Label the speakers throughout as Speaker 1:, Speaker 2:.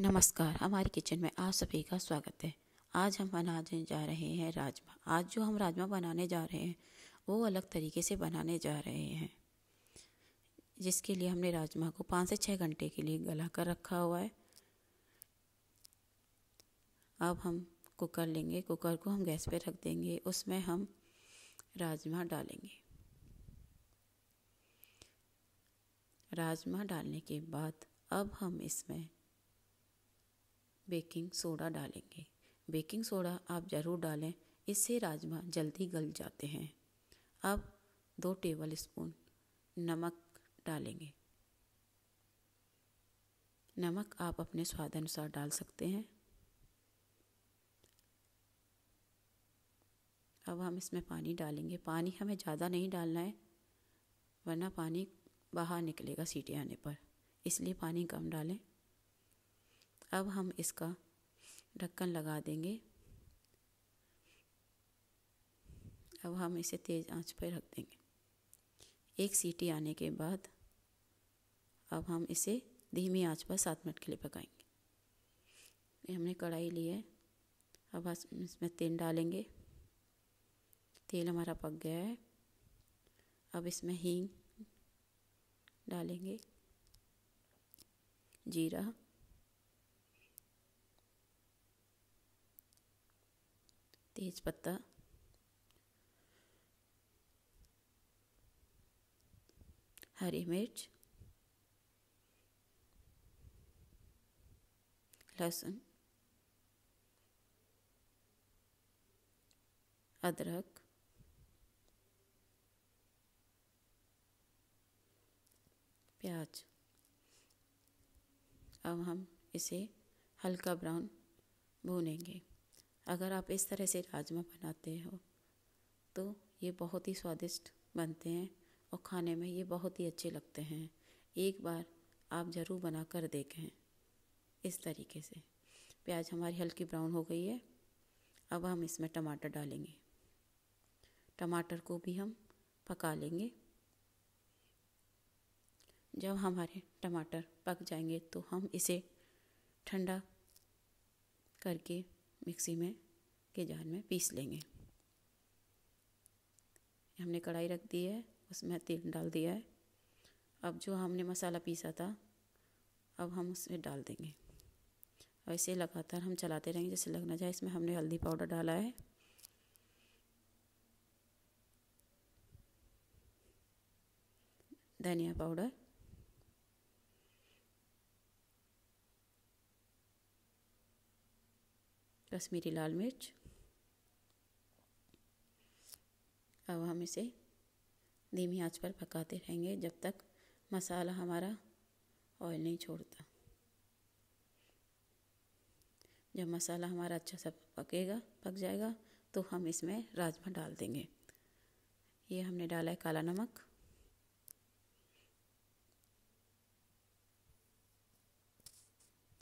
Speaker 1: नमस्कार हमारी किचन में आप सभी का स्वागत है आज हम बनाने जा रहे हैं राजमा आज जो हम राजमा बनाने जा रहे हैं वो अलग तरीके से बनाने जा रहे हैं जिसके लिए हमने राजमा को पाँच से छः घंटे के लिए गला कर रखा हुआ है अब हम कुकर लेंगे कुकर को हम गैस पे रख देंगे उसमें हम राजमा डालेंगे राजमा डालने के बाद अब हम इसमें बेकिंग सोडा डालेंगे बेकिंग सोडा आप ज़रूर डालें इससे राजमा जल्दी गल जाते हैं अब दो टेबल स्पून नमक डालेंगे नमक आप अपने स्वाद अनुसार डाल सकते हैं अब हम इसमें पानी डालेंगे पानी हमें ज़्यादा नहीं डालना है वरना पानी बाहर निकलेगा सीटी आने पर इसलिए पानी कम डालें अब हम इसका ढक्कन लगा देंगे अब हम इसे तेज़ आंच पर रख देंगे एक सीटी आने के बाद अब हम इसे धीमी आंच पर सात मिनट के लिए पकाएंगे ये हमने कढ़ाई ली है अब हम इसमें तेल डालेंगे तेल हमारा पक गया है अब इसमें हींग डालेंगे जीरा तेज पत्ता हरी मिर्च लहसुन अदरक प्याज अब हम इसे हल्का ब्राउन भूनेंगे अगर आप इस तरह से राजमा बनाते हो तो ये बहुत ही स्वादिष्ट बनते हैं और खाने में ये बहुत ही अच्छे लगते हैं एक बार आप ज़रूर बना कर देखें इस तरीके से प्याज हमारी हल्की ब्राउन हो गई है अब हम इसमें टमाटर डालेंगे टमाटर को भी हम पका लेंगे जब हमारे टमाटर पक जाएंगे तो हम इसे ठंडा करके मिक्सी में के जार में पीस लेंगे हमने कढ़ाई रख दी है उसमें तेल डाल दिया है अब जो हमने मसाला पीसा था अब हम उसमें डाल देंगे और इसे लगातार हम चलाते रहेंगे जैसे लगना जाए इसमें हमने हल्दी पाउडर डाला है धनिया पाउडर कश्मीरी लाल मिर्च अब हम इसे धीमी आंच पर पकाते रहेंगे जब तक मसाला हमारा ऑयल नहीं छोड़ता जब मसाला हमारा अच्छा सा पकेगा पक जाएगा तो हम इसमें राजमा डाल देंगे ये हमने डाला है काला नमक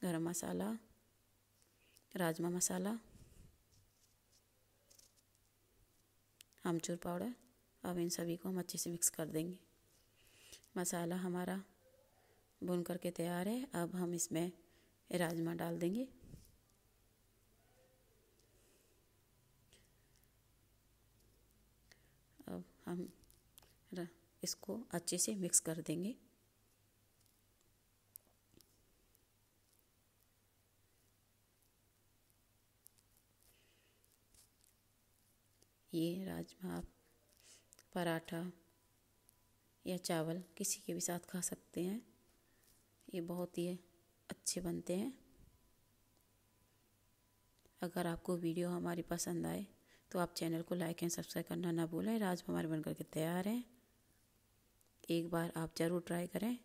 Speaker 1: गरम मसाला राजमा मसाला आमचूर पाउडर अब इन सभी को हम अच्छे से मिक्स कर देंगे मसाला हमारा भुन करके तैयार है अब हम इसमें राजमा डाल देंगे अब हम इसको अच्छे से मिक्स कर देंगे ये राजमा आप पराठा या चावल किसी के भी साथ खा सकते हैं ये बहुत ही अच्छे बनते हैं अगर आपको वीडियो हमारी पसंद आए तो आप चैनल को लाइक एंड सब्सक्राइब करना ना भूलें राजमा हमारे बन करके तैयार हैं एक बार आप ज़रूर ट्राई करें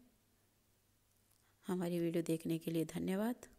Speaker 1: हमारी वीडियो देखने के लिए धन्यवाद